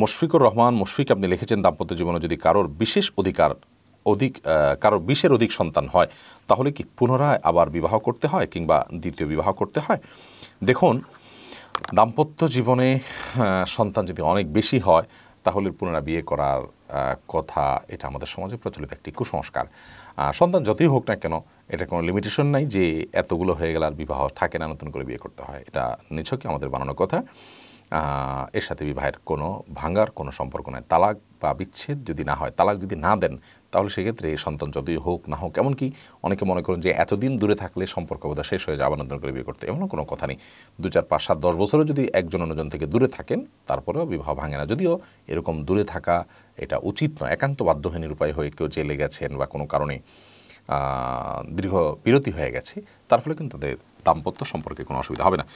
মুশফিকুর রহমান মুশফিক আপনি লিখেছেন দাম্পত্য জীবনে যদি কারোর বিশেষ অধিকার অধিক কারোর বিশের অধিক সন্তান হয় তাহলে কি পুনরায় আবার বিবাহ করতে হয় কিংবা দ্বিতীয় বিবাহ করতে হয় দেখুন দাম্পত্য জীবনে সন্তান যদি অনেক বেশি হয় তাহলে পুনরায় বিয়ে করার কথা এটা আমাদের সমাজে প্রচলিত একটি কুসংস্কার সন্তান যতই হোক না কেন এটা কোনো লিমিটেশন নাই যে এতগুলো হয়ে গেলে আর বিবাহ থাকে না নতুন করে বিয়ে করতে হয় এটা নিছকই আমাদের বানানোর কথা এর সাথে বিবাহের কোনো ভাঙার কোনো সম্পর্ক নয় তালাক বা বিচ্ছেদ যদি না হয় তালাক যদি না দেন তাহলে সেক্ষেত্রে সন্তান যদি হোক না হোক এমনকি অনেকে মনে করেন যে এতদিন দূরে থাকলে সম্পর্ক বোধহয় শেষ হয়ে যাবে আবার করে বিয়ে করতে এমন কোনো কথা নেই দু চার পাঁচ সাত দশ বছরও যদি একজন অন্যজন থেকে দূরে থাকেন তারপরেও বিবাহ ভাঙে না যদিও এরকম দূরে থাকা এটা উচিত নয় একান্ত বাধ্যহীনের উপায় হয়ে কেউ জেলে গেছেন বা কোনো কারণে দীর্ঘ বিরতি হয়ে গেছে তার ফলে কিন্তু তাদের দাম্পত্য সম্পর্কে কোনো অসুবিধা হবে না